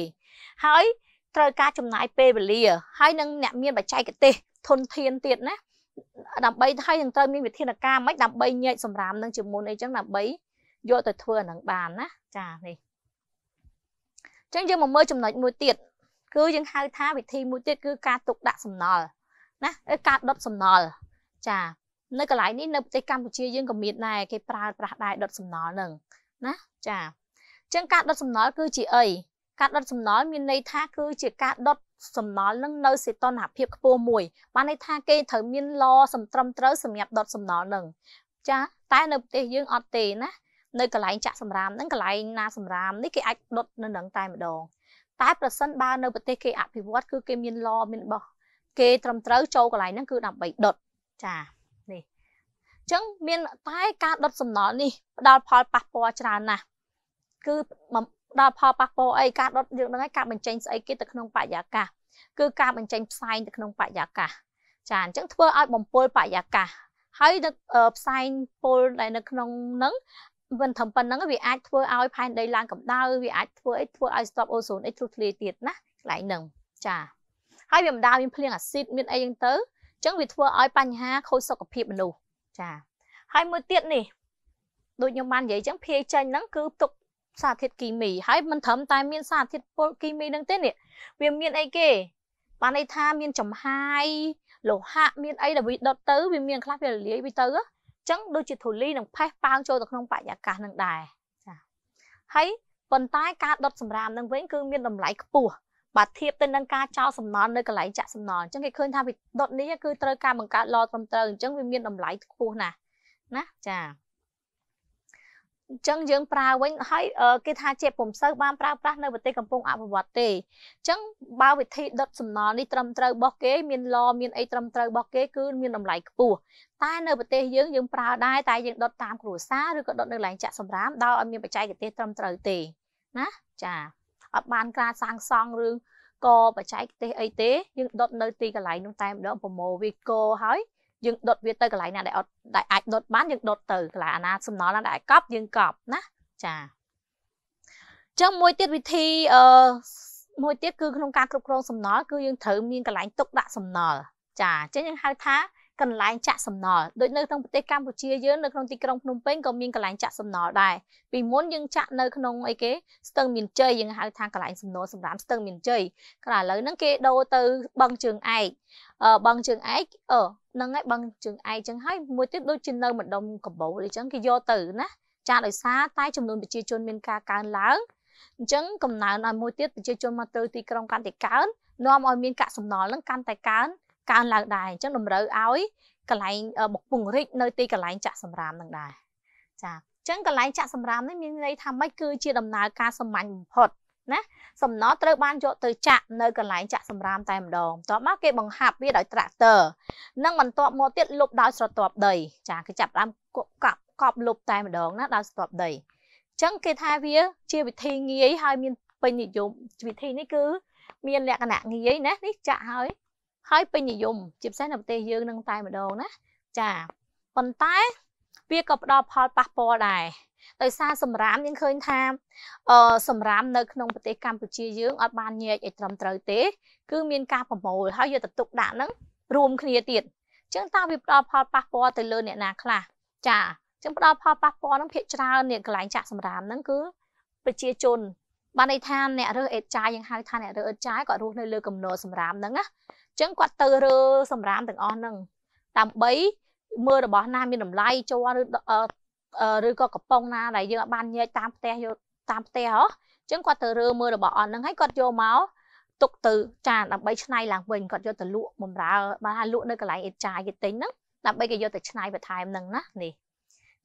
ហើយត្រូវការចំណាយពេលវេលាហើយនឹងអ្នកមានបច្ចេកទេសធនធានទៀតណាដើម្បីហើយនឹងត្រូវមានវិធានការមិនដើម្បីញែកសម្រាមនឹងជាមុនអីចឹងដើម្បីយកទៅធ្វើអានឹងបានណាចានេះអញ្ចឹងយើងមកមើលចំណុចមួយទៀតគឺយើងហៅថាវិធីមួយទៀតគឺការទុកដាក់សំណល់ណាការដុតសំណល់ចានៅកន្លែងនេះនៅប្រទេសកម្ពុជាយើងក៏មានដែរគេប្រើប្រាស់ដែរដុតសំណល់នឹងណាចាអញ្ចឹងការដុតសំណល់គឺជាអីការដុតសំណល់មានន័យថាគឺជាការដុតសំណល់នឹងនៅសីតុណ្ហភាពខ្ពស់មួយបានន័យថាគេត្រូវមានឡសំត្រឹមត្រូវសម្រាប់ដុតសំណល់នឹងចាតែនៅប្រទេសយើងអត់ទេណានៅកន្លែងចាក់សំរាមហ្នឹងកន្លែងណាសំរាមនេះគេអាចដុតនៅនឹងតែម្ដងតែប្រសិនបើនៅប្រទេសគេអភិវឌ្ឍគឺគេមានឡមានបោះគេ ត្រឹមត្រូវចូលកន្លែងហ្នឹងគឺដើម្បីដុតចានេះអញ្ចឹងមានតែការដុតសំណល់នេះផ្ដល់ផលប៉ះពាល់ច្រើនណាស់គឺដល់ផលប៉ះពាល់អីការដុតយើងហ្នឹងឯងការបញ្ចេញស្អីគេទៅក្នុងបរិយាកាសគឺការបញ្ចេញផ្សែងទៅក្នុងបរិយាកាសចាអញ្ចឹងធ្វើឲ្យបំពល់បរិយាកាសហើយផ្សែងពុលដែលនៅក្នុងហ្នឹងមិនធំប៉ុណ្ណឹងវាអាចធ្វើឲ្យផែនដីឡើងកម្ដៅវាអាចធ្វើអីធ្វើឲ្យ stop ozone អីទ្រុះធ្លាយទៀតណាកន្លែងហ្នឹងចាហើយវាបណ្ដាលមានភ្លៀងអាស៊ីតមានអីហ្នឹងទៅអញ្ចឹងវាធ្វើឲ្យបញ្ហាខូចសុខភាពមនុស្សចាហើយមួយទៀតនេះដូចខ្ញុំបាននិយាយអញ្ចឹងភាយចេញហ្នឹងគឺទុកសារធាតុគីមីហើយមិនត្រឹមតែ មានសារធាតុពុលគីមីនឹងទេនេះវាមានអីគេបានន័យថាមានចំហាយលោហៈមានអីដែលវាដុតទៅវាមានខ្លះវាលាយវាទៅអញ្ចឹងដូចជាធូលីនឹងផេះប៉ាងចូលទៅក្នុងបរិយាកាសនឹងដែរចាហើយប៉ុន្តែការដុតសម្រាមនឹងវិញគឺ មានតម្លៃខ្ពស់បាទធៀបទៅនឹងការចោលសំណល់នៅកន្លែងចាក់សំណល់អញ្ចឹងគេឃើញថាវាដុតនេះគឺត្រូវការបង្កើតឡត្រឹមត្រូវអញ្ចឹងវាមានតម្លៃខ្ពស់ណាស់ណាចាអញ្ចឹងយើងប្រើវិញហើយគេថាជាពុំសូវបានប្រើប្រាស់នៅប្រទេសកំពុងអភិវឌ្ឍទេអញ្ចឹងបើវិធីដុតសំណល់នេះត្រឹមត្រូវរបស់គេមានឡមានអីត្រឹមត្រូវរបស់គេគឺមានតម្លៃខ្ពស់តែនៅប្រទេសយើងយើងប្រើដែរតែយើងដុតតាមគ្រួសារឬក៏ដុតនៅកន្លែងចាក់សំរាមដោយអត់មានបច្ចេកទេសត្រឹមត្រូវទេណាចាអត់បានការសាងសង់ឬក៏បច្ចេកទេសអីទេយើងដុតនៅទីកន្លែងនោះតែម្ដងប្រមូលវាកោហើយយើងដុតវាទៅកន្លែងណាដែលអត់ដែលអាចដុតបានយើងដុតទៅកន្លែងណាសំណល់ណាដែលកប់យើងកប់ណាចាចឹងមួយទៀតវិធីអឺមួយទៀតគឺក្នុងការគ្រប់គ្រងសំណល់គឺយើងត្រូវមានកន្លែងទុកដាក់សំណល់ចាអញ្ចឹងយើងហៅថាកន្លែងចាក់សំណល់ដូចនៅក្នុងប្រទេសកម្ពុជាយើងនៅក្នុងទីក្រុងភ្នំពេញក៏មានកន្លែងចាក់សំណល់ដែរពីមុនយើងចាក់នៅក្នុងអីគេស្ទឹងមានជ័យយើងហៅថាកន្លែងសំណល់សម្រាប់ស្ទឹងមានជ័យក្រៅឥឡូវហ្នឹងគេដូរទៅបឹងជើងឯកអឺបឹងជើងឯកអឺហ្នឹងហើយបឹងជើងឯកចឹងហើយមួយទៀតដូចជានៅម្ដុំកបោអីចឹងគេយកទៅណាចាដោយសារតែចំនួនប្រជាជនមានការកើនឡើងអញ្ចឹងកំណើនឲ្យមួយទៀតប្រជាជនមកទៅទីក្រុងកាន់តែកើននាំឲ្យមានកាកសំណល់នឹងកាន់តែកើនកើនឡើងដែរអញ្ចឹងតម្រូវឲ្យកន្លែងបុកពង្រីកនៅទីកន្លែងចាក់សម្រាមនឹងដែរចាអញ្ចឹងកន្លែងចាក់សម្រាមនេះមានន័យថាម៉េចគឺជាដំណើរការសម្ាញ់បំផុតណាសំណល់ត្រូវបានយកទៅចាក់នៅកន្លែងចាក់សម្រាមតែម្ដងបន្ទាប់មកគេបង្ហាប់វាដោយត្រាក់ទ័រនិងបន្ទាប់មកទៀតលុបដោយស្រទាប់ដីចាគេចាប់ដើមកប់កប់លុបតែម្ដងណាដោយស្រទាប់ដីអញ្ចឹងគេថាវាជាវិធីងាយហើយមានពេញនិយមវិធីនេះគឺមានលក្ខណៈងាយណានេះចាក់ហើយហើយពេញនិយមជាពិសេសនៅប្រទេសយើងនឹងតែម្ដងណាចាប៉ុន្តែវាក៏ផ្ដល់ផលប៉ះពាល់ដែរដោយសារសម្រាមយើងឃើញថាអឺសម្រាមនៅក្នុងប្រទេសកម្ពុជាយើងអត់បានញែកឲ្យត្រឹមត្រូវទេ គឺមានការប្រមូលហើយយកទៅទុកដាក់ហ្នឹងរួមគ្នាទៀតអញ្ចឹងតើវាផ្ដល់ផលប៉ះពាល់ទៅលើអ្នកណាខ្លះចាអញ្ចឹងផ្ដល់ផលប៉ះពាល់ហ្នឹងភាគច្រើនអ្នកកន្លែងចាក់សម្រាមហ្នឹងគឺប្រជាជនបានន័យថាអ្នករើសអេតចាយយើងហៅថាអ្នករើសអេតចាយគាត់រស់នៅលើកំណត់សម្រាមហ្នឹងណាចឹងគាត់ទៅរើសម្រាមទាំងអស់ហ្នឹងដើម្បីមើលរបស់ណាមានតម្លៃជ័រឬឬក៏កំប៉ុងណាដែលយើងបានញែកតាមផ្ទះយកតាមផ្ទះហ៎ចឹងគាត់ទៅរើមើលរបស់អស់ហ្នឹងហើយគាត់យកមកទុកទៅចាដើម្បីឆ្នៃឡើងវិញគាត់យកទៅលក់បំរើបានថាលក់នៅកន្លែងអេតចាយគេទិញហ្នឹងដើម្បីគេយកទៅឆ្នៃបន្ថែមហ្នឹងណានេះ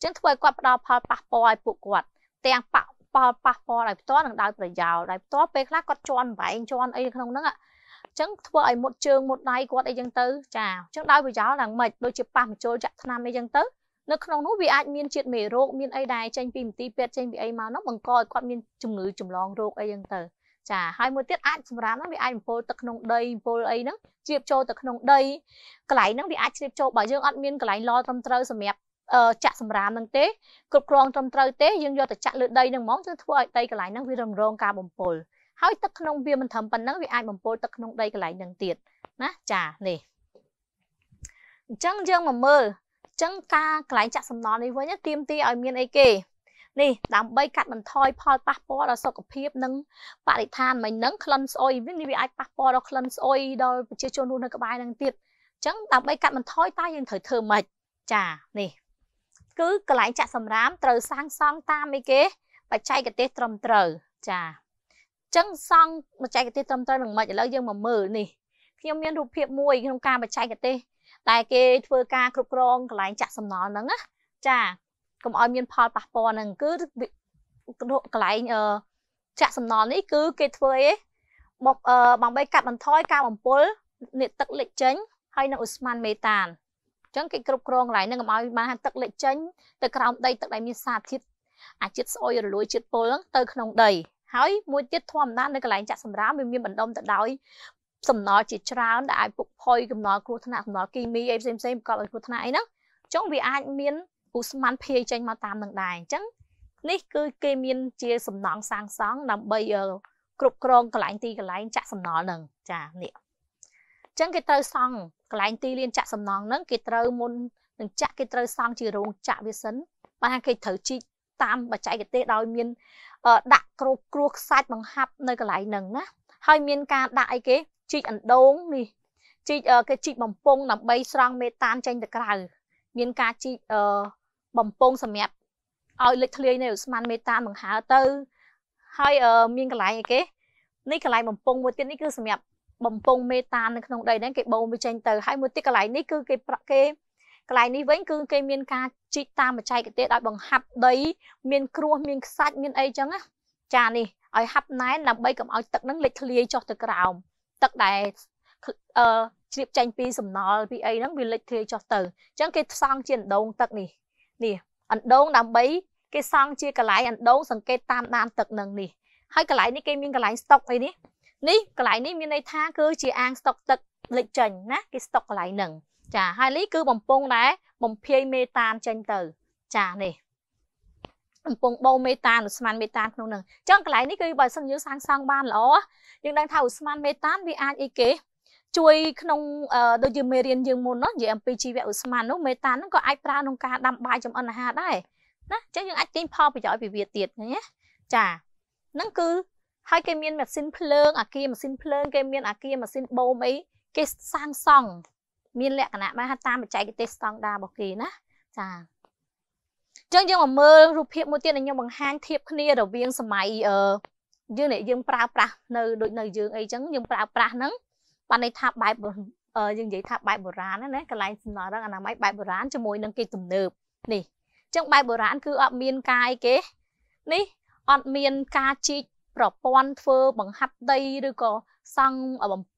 ចឹងធ្វើឲ្យគាត់ផ្ដល់ផលប៉ះពាល់ឲ្យពួកគាត់ទាំងប៉ះផលប៉ះពាល់ឲ្យផ្ទាល់និងដោយប្រយោជន៍ដោយផ្ទាល់ពេលខ្លះគាត់ជន់បែងជន់អីក្នុងហ្នឹងចឹងធ្វើឲ្យមុតជើងមុតដៃគាត់អីចឹងទៅចាចឹងដោយប្រយោលដល់ម៉េចដូចជាប៉ះបញ្ចូលចាក់ថ្នាំអីចឹងទៅនៅក្នុងនោះវាអាចមានជាតិមេរោគមានអីដែរចេញពីមន្ទីរពេទ្យចេញពីអីមកនោះបង្កឲ្យគាត់មានជំងឺចម្លងរោគអីចឹងទៅចាហើយមួយទៀតអាចសម្រាប់ហ្នឹងវាអាចបំពុលទឹកក្នុងដីបំពុលអីហ្នឹងជ្រាបចូលទៅក្នុងដីកន្លែងហ្នឹងវាអាចជ្រាបចូលបើយើងអត់មានកន្លែងឡត្រឹមត្រូវសម្រាប់ចាក់សម្រាមនឹងទេគ្រប់គ្រងត្រឹមត្រូវទេយើងយកទៅចាក់លើដីនឹងហ្មងគឺធ្វើឲ្យដីកន្លែងហ្នឹងវារំរងការបំពុលហើយទឹកក្នុងវាមិនត្រឹមប៉ុណ្ណឹងវាអាចបំពុលទឹកក្នុងដីកន្លែងនឹងទៀតណាចានេះអញ្ចឹងយើងមកមើលអញ្ចឹងការកន្លែងចាក់សំណល់នេះវិញទៀមទីឲ្យមានអីគេនេះដើម្បីកាត់បន្ថយផលប៉ះពាល់ដល់សុខភាពនិងបរិស្ថានមិននឹងក្លិនស្អុយនេះវាអាចប៉ះពាល់ដល់ក្លិនស្អុយដល់ប្រជាជនរស់នៅក្បែរនឹងទៀតអញ្ចឹងដើម្បីកាត់បន្ថយតើយើងត្រូវធ្វើម៉េចចានេះគឺកន្លែងចាក់សំរាមត្រូវសាងសង់តាមអីគេបច្ចេកទេសត្រឹមត្រូវចាចឹងសង់បច្ចេកទេសត្រឹមត្រូវនឹងមិនឥឡូវយើងមកមើលនេះខ្ញុំមានរូបភាពមួយក្នុងការបច្ចេកទេសតែគេធ្វើការគ្រប់គ្រងកន្លែងចាក់សំណល់ហ្នឹងណាចាកុំឲ្យមានផលប៉ះពាល់ហ្នឹងគឺកន្លែងចាក់សំណល់នេះគឺគេធ្វើអីបបបំបីកាត់បន្ថយការបំពុលនេះទឹកលេចចេញហើយនៅអូស្មန်មេតានអញ្ចឹងគេគ្រប់គ្រងកន្លែងហ្នឹងកុំឲ្យបានទឹកលេចចេញទៅក្រោមដីទឹកដែលមានសារធាតុអាជាតិស្អុយរលួយជាតិពុលទៅក្នុងដីហើយមួយទៀតធម្មតានៅកន្លែងចាក់សម្រាមវាមានបណ្ដុំទៅដោយសំណល់ជាច្រើនដែលអាចពុកផុយកំណល់គ្រោះថ្នាក់កំណល់គីមីអីផ្សេងផ្សេងប្រកបដោយគ្រោះថ្នាក់អីហ្នឹងអញ្ចឹងវាអាចមានឧស្ម័នភាយចេញមកតាមនឹងដែរអញ្ចឹងនេះគឺគេមានជា សំណង់សាងសង់ដើម្បីគ្រប់គ្រងកន្លែងទីកន្លែងចាក់សំណល់ហ្នឹងចានេះអញ្ចឹងគេត្រូវសង់កន្លែងទីលានចាក់សំណង់ហ្នឹងគេត្រូវមុននឹងចាក់គេត្រូវសង់ជារោងចាក់វាសិនបើថាគេត្រូវជីកតាមបច្ចេកទេសដោយមានដាក់គ្រូគ្រួខ្សាច់បង្ហាប់នៅកន្លែងហ្នឹងណាហើយមានការដាក់អីគេជីកអណ្ដូងនេះជីកគេជីកបំពង់ដើម្បីស្រង់មេតានចេញទៅក្រៅមានការជីកបំពង់សម្រាប់ឲ្យលេចធ្លាយនៅឧស្ម័នមេតានបង្ហើទៅហើយមានកន្លែងអីគេនេះកន្លែងបំពង់មួយទៀតនេះគឺសម្រាប់បំពង់មេតាននៅក្នុងដីហ្នឹងគេបូមវាចេញទៅហើយមួយទៀតកន្លែងនេះគឺគេគេកន្លែងនេះវិញគឺគេមានការជីកតាមបច្ចេកទេសដោយបង្ហាប់ដី មានគ្រោះមានខ្សាច់មានអីចឹងណាចានេះឲ្យហាប់ណែនដើម្បីកុំឲ្យទឹកនឹងលេចធ្លាយចុះទៅក្រោមទឹកដែលអឺជ្រាបចេញពីសំណល់ពីអីហ្នឹងវាលេចធ្លាយចុះទៅអញ្ចឹងគេផ្សង់ជាអណ្ដូងទឹកនេះនេះអណ្ដូងដើម្បីគេសង់ជាកន្លែងអណ្ដូងសង្កេតតាមដានទឹកនឹងនេះហើយកន្លែងនេះគេមានកន្លែងស្តុកអីនេះនេះកន្លែងនេះមានន័យថាគឺជាអាងស្តុកទឹកលេចចេញណាគេស្តុកកន្លែងហ្នឹងចាហើយនេះគឺបំពង់ដែរបំភាយមេតានចេញទៅចានេះកំពុងបោមេតានឧស្ម័នមេតានក្នុងនឹងអញ្ចឹងកន្លែងនេះគឺបើសិនយើងសាងសង់បានល្អយើងដឹងថាឧស្ម័នមេតានវាអាចអីគេជួយក្នុងដូចយើងមេរៀនយើងមុននោះនិយាយអំពីជីវៈឧស្ម័ននោះមេតានហ្នឹងក៏អាចប្រើក្នុងការដាំបាយចម្អិនអាហារដែរណាអញ្ចឹងយើងអាចទាញផលប្រយោជន៍ពីវាទៀតណាចាហ្នឹងគឺហើយគេមានម៉ាស៊ីនភ្លើងអាគារម៉ាស៊ីនភ្លើងគេមានអាគារម៉ាស៊ីនបូមអីគេសាងសង់មានលក្ខណៈបានថាតាមបច្ចេកទេសស្តង់ដាររបស់គេណាចាចឹងយើងមកមើលរូបភាពមួយទៀតដែលខ្ញុំបង្ហាញធៀបគ្នារវាងសម័យអឺយើងនេះយើងប្រើប្រាស់នៅដូចនៅយើងអីចឹងយើងប្រើប្រាស់ហ្នឹងបានន័យថាបែបយើងនិយាយថាបែបបុរាណណាកន្លែងសំណល់រឹងអនាម័យបែបបុរាណជាមួយនឹងគេទំនើបនេះចឹងបែបបុរាណគឺអត់មានកាយគេនេះអត់មានការជីកប្រព័ន្ធធ្វើបង្ហាត់ដីឬក៏សង់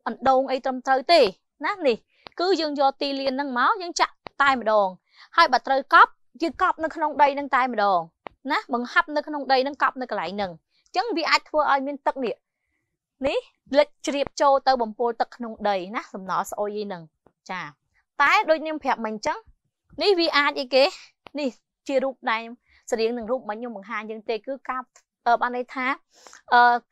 អណ្ដូងអីត្រឹមត្រូវទេណានេះគឺយើងយកទីលានហ្នឹងមកយើងចាក់តែម្ដងហើយបើត្រូវកប់យើងកប់នៅក្នុងដីហ្នឹងតែម្ដងណាបង្ហាប់នៅក្នុងដីហ្នឹងកប់នៅកន្លែងហ្នឹងអញ្ចឹងវាអាចធ្វើឲ្យមានទឹកនេះនេះលិចជ្រាបចូលទៅបំពុលទឹកក្នុងដីណាសំណល់ស្អុយហ្នឹងចាតែដូចខ្ញុំប្រាប់មិញអញ្ចឹងនេះវាអាចអីគេនេះជារូបដែរស្រៀងនឹងរូបមិញខ្ញុំបង្ហាញយើងទេគឺការបានន័យថា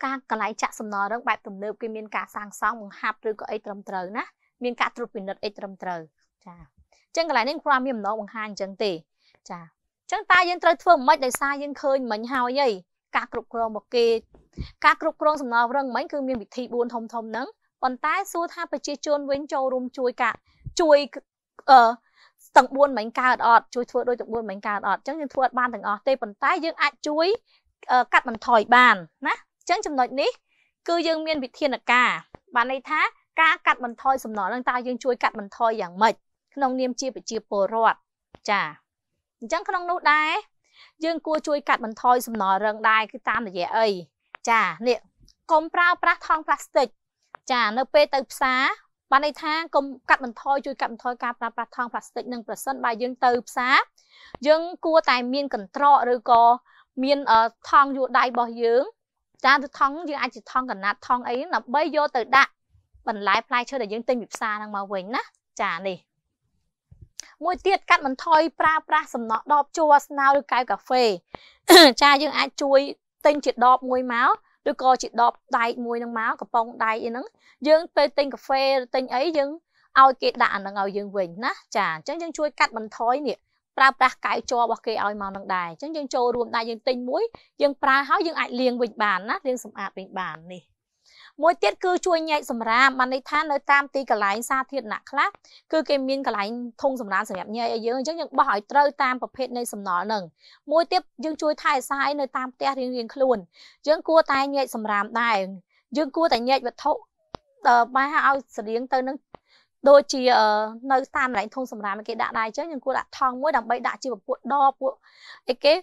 ការកន្លែងចាក់សំណល់រឹងបែបទំនើបគេមានការសាងសង់បង្ហាប់ឬក៏អីត្រឹមត្រូវណាមានការត្រួតពិនិត្យអីត្រឹមត្រូវចាអញ្ចឹងកន្លែងនេះគ្រាន់មានដំណងបង្ហាញអញ្ចឹងទេចាអញ្ចឹងតើយើងត្រូវធ្វើមិនដោយសារយើងឃើញមិញហើយឯងការគ្រប់គ្រងរបស់គេ ការគ្រប់គ្រងសំណល់រឹងមិញគឺមានវិធី4ធំធំហ្នឹងប៉ុន្តែសួរថាប្រជាជនវិញចូលរួមជួយការជួយអឺទាំង4មិញកើតអត់ជួយធ្វើដូចទាំង4មិញកើតអត់អញ្ចឹងយើងធ្វើអត់បានទាំងអស់ទេប៉ុន្តែយើងអាចជួយកាត់បន្ថយបានណាអញ្ចឹងចំណុចនេះ គឺយើងមានវិធានការ បានន័យថាការកាត់បន្ថយសំណល់នឹងតើយើងជួយកាត់បន្ថយយ៉ាងម៉េចក្នុងនាមជាប្រជាពលរដ្ឋចាអញ្ចឹងក្នុងនោះដែរយើងគួរជួយកាត់បន្ថយសំណល់រឹងដែរគឺតាមរយៈអីចានេះកុំប្រើប្រាស់ថង់ប្លាស្ទិកចានៅពេលទៅផ្សារបានន័យថាកុំកាត់បន្ថយជួយកាត់បន្ថយការប្រើប្រាស់ថង់ប្លាស្ទិកនិងប្រសិនបើយើងទៅផ្សារយើងគួរតែមានកន្ត្រកឬក៏មានថង់យួរដៃរបស់យើងចាឬថង់យើងអាចជាថង់កណាត់ថង់អីដើម្បីយកទៅដាក់បន្លែផ្លែឈើដែលយើងទិញពីផ្សារហ្នឹងមកវិញណាចានេះមួយទៀតកាត់បន្ថយប្រើប្រាស់សំណក់ដបជ័រស្នៅឬកែវកាហ្វេចាយើងអាចជួយទិញជាដបមួយមកឬក៏ជាដបដែកមួយហ្នឹងមកកំប៉ុងដែកអីហ្នឹងយើងពេលទិញកាហ្វេឬទិញអីយើងឲ្យគេដាក់អាហ្នឹងឲ្យយើងវិញណាចាអញ្ចឹងយើងជួយកាត់បន្ថយនេះប្រើប្រាស់កែវជ័ររបស់គេឲ្យមកនឹងដែរអញ្ចឹងយើងចូលរួមដែរយើងទិញមួយយើងប្រើហើយយើងអាចលាងវិញបានណាលាងសម្អាតវិញបាននេះមួយទៀតគឺជួយញែកសំរាមបានន័យថានៅតាមទីកន្លែងសាធារណៈខ្លះគឺគេមានកន្លែងធុងសំរាមសម្រាប់ញែកឲ្យយើងអញ្ចឹងយើងបោះឲ្យត្រូវតាមប្រភេទនៃសំណល់ហ្នឹងមួយទៀតយើងជួយថែរក្សាឲ្យនៅតាមផ្ទះរៀងៗខ្លួនយើងគួរតែញែកសំរាមដែរយើងគួរតែញែកវត្ថុដល់បានឲ្យស្រៀងទៅនឹងដូចជានៅតាមកន្លែងធុងសម្រាប់គេដាក់ដែរអញ្ចឹងយើងគួរដាក់ថង់មួយដើម្បីដាក់ជាពពួកដបពួកអីគេ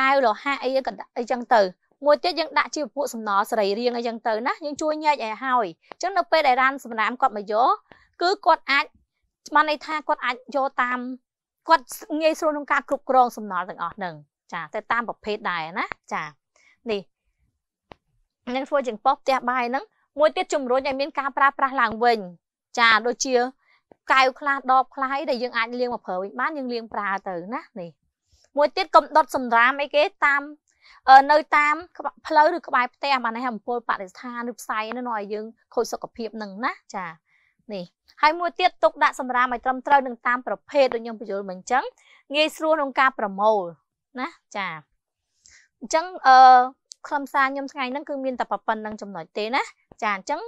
កែវលោហៈអីក៏អីចឹងទៅមួយទៀតយើងដាក់ជាពពួកសំណល់សរីរាង្គអីចឹងទៅណាយើងជួយញែកឲ្យហើយអញ្ចឹងនៅពេលដែលរ៉ានសំរាមគាត់មកយកគឺគាត់អាចបានន័យថាគាត់អាចយកតាមគាត់ងាយស្រួលក្នុងការគ្រប់គ្រង សំណល់ទាំងអស់ហ្នឹងចាតែតាមប្រភេទដែរណាចានេះនឹងធ្វើជាងប៉ុស្ផ្ទះបាយហ្នឹងមួយទៀតជំរុញឲ្យមានការប្រើប្រាស់ឡើងវិញចាដូចជាកែវខ្លះដបខ្លះដែលយើងអាចលាងមកប្រើវិញបានយើងលាងប្រើទៅណានេះមួយទៀតកុំដុតសម្រាមអីគេតាមនៅតាមផ្លូវឬក្បែរផ្ទះបានថាអំពូលបរិស្ថានឬផ្សែងនោះឲ្យយើងខូចសុខភាពនឹងណាចានេះហើយមួយទៀតទុកដាក់សម្រាមឲ្យត្រឹមត្រូវនឹងតាមប្រភេទដូចខ្ញុំបញ្យល់មិញអញ្ចឹងងាយស្រួលក្នុងការប្រមូលណាចាអញ្ចឹងអឺខ្លឹមសារខ្ញុំថ្ងៃហ្នឹងគឺមានតែប៉ុណ្្នឹងចំណុចទេណា ចាអញ្ចឹង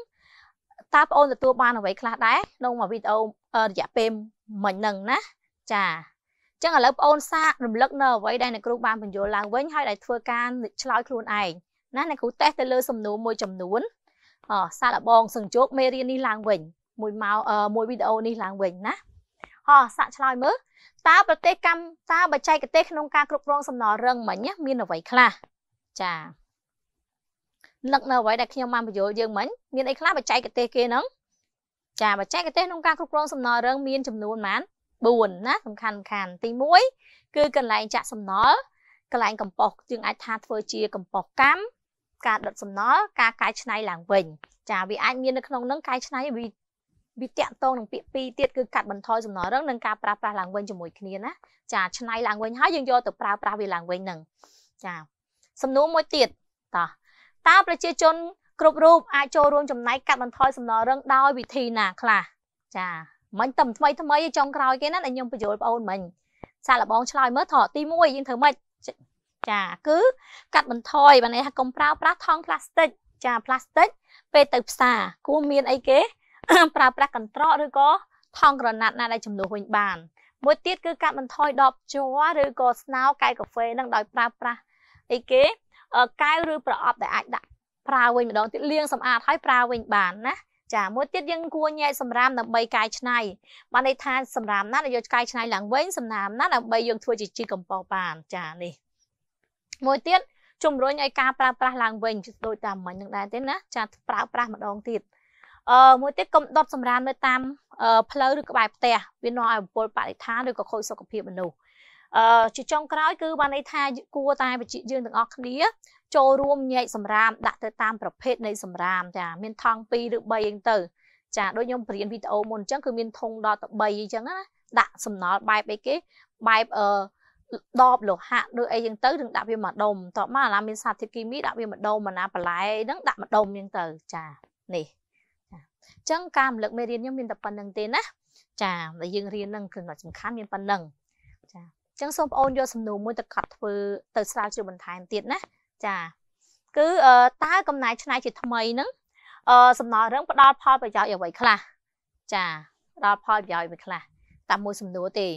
តើបងអូនទទួលបានអ្វីខ្លះដែរក្នុងមួយវីដេអូរយៈពេលមិញហ្នឹងណាចាចឹងឥឡូវបងអូនសាករំលឹកនៅអ្វីដែលអ្នកគ្រូបានបញ្យល់ឡើងវិញហើយដែលធ្វើការឆ្លើយខ្លួនឯងណាអ្នកគ្រូតេស្តទៅលើសំណួរមួយចំនួនអសាកល្បងសង្ជោគមេរៀននេះឡើងវិញមួយម៉ោងមួយវីដេអូនេះឡើងវិញណាហោះសាកឆ្លើយមើលតើប្រទេសកម្មតើបច្ចេកទេសក្នុងការគ្រប់គ្រងសំណល់រឹងមិញមានអ្វីខ្លះចាលឹកនៅអ្វីដែលខ្ញុំបានបញ្យល់យើងមិញមានអីខ្លះបច្ចេកទេសគេហ្នឹងចាបច្ចេកទេសក្នុងការគ្រប់គ្រងសំណល់រឹងមានចំនួនប៉ុន្មាន4ណាសំខាន់សំខាន់ទី1គឺកន្លែងចាក់សំណល់កន្លែងកំប៉ុស្តយើងអាចថាធ្វើជា កំប៉ុស្តកម្មការដុតសំណល់ការកែច្នៃឡើងវិញ ចាវាអាចមាននៅក្នុងនឹងកែច្នៃវាវាតាក់ទងនឹងពាក្យពីរទៀតគឺកាត់បន្ថយសំណល់រឹងនិងការប្រើប្រាស់ឡើងវិញជាមួយគ្នាណាចាឆ្នៃឡើងវិញហើយយើងយកទៅប្រើប្រាស់វាឡើងវិញនឹងចាសំណួរមួយទៀតតោះតើប្រជាជន គ្រប់រូបអាចចូលរួមចំណែកកាត់បន្ថយសំណល់រឹងដោយវិធីណាខ្លះចាមិញតែថ្មីថ្មីចុងក្រោយគេណាខ្ញុំបញ្យល់បងអូនមិញសាឡបងឆ្លើយមើលថតទី1យើងធ្វើម៉េចចាគឺកាត់បន្ថយបើនេះថាកុំប្រើប្រាស់ថង់ផ្លាស្ទិកចាផ្លាស្ទិកពេលទៅផ្សារគួរមានអីគេ ប្រើប្រាស់កន្ត្រកឬក៏ថង់ក្រណាត់ណាដែលចំនួនវិញបានមួយទៀត គឺកាត់បន្ថយដបជ័រឬក៏ស្នោកែវកាហ្វេនឹងដោយប្រើប្រាស់អីគេកែវឬប្រអប់ដែលអាចដាក់ប្រើវិញម្ដងទៀតលាងសម្អាតហើយប្រើវិញបានណាចាមួយទៀតយើងគួរញែកសម្រាមដើម្បីកាយឆ្នៃបានន័យថាសម្រាមណាដែលយកកាយឆ្នៃឡើងវិញសម្រាមណាដើម្បីយើងធ្វើជាជីកំប៉ុស្តបានចានេះមួយទៀតជំរុញឲ្យការប្រើប្រាស់ឡើងវិញដូចតាមមិញនឹងដែរទេណាចាប្រើប្រាស់ម្ដងទៀតអឺមួយទៀតកុំដុតសម្រាមនៅតាមផ្លូវឬក្បែរផ្ទះវានាំឲ្យបំពុលបរិស្ថានឬក៏ខូចសុខភាពមនុស្សជាចុងក្រោយគឺបានន័យថាគួរតែវិជ្ជាយើងទាំងអស់គ្នា ចូលរួមញែកសម្រាមដាក់ទៅតាមប្រភេទនៃសម្រាម ចាមានថង់2ឬ3អីទៅ ចាដូចខ្ញុំប្រៀនវីដេអូមុនអញ្ចឹងគឺមានធុងដល់ទៅ3អញ្ចឹងណាដាក់សំណល់បែបអីគេបែបអឺដបលោហៈឬអីចឹងទៅនឹងដាក់វាមួយដុំតបមកអាឡាមានសារធាតុគីមីដាក់វាមួយដុំអាណាបន្លែហ្នឹងដាក់មួយដុំចឹងទៅចានេះអញ្ចឹងការរំលឹកមេរៀនខ្ញុំមានតែប៉ុណ្្នឹងទេណាចាដែលយើងរៀននឹងគឺសំខាន់មានប៉ុណ្្នឹងចឹងសូមបងអូនយកសំណួរមួយទៅកត់ធ្វើទៅស្រាវជ្រាវបន្ថែមទៀតណាចាគឺតើកំណែ ឆ្នៃជាថ្មីហ្នឹងអឺសំណរឹងផ្ដល់ផលប្រយោជន៍អ្វីខ្លះចាផ្ដល់ផលប្រយោជន៍អ្វីខ្លះតាមមួយសំណួរទេ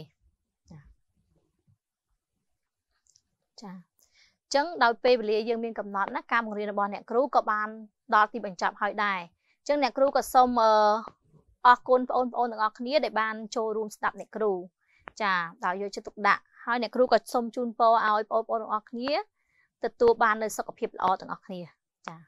ចាចឹងដោយពេលវេលាយើងមានកំណត់ណាការបង្រៀនរបស់អ្នកគ្រូក៏បានដល់ទីបញ្ចប់ហើយដែរចឹងអ្នកគ្រូក៏សូមអឺអរគុណបងប្អូនបងប្អូនទាំងអស់គ្នាដែលបានចូលរួមស្ដាប់អ្នកគ្រូ ចាដល់យកចិត្តទុកដាក់ហើយអ្នកគ្រូក៏សូមជូនពរឲ្យបងប្អូនទាំងអស់គ្នា ទទួលបាននូវសុខភាពល្អទាំងអស់គ្នាចា៎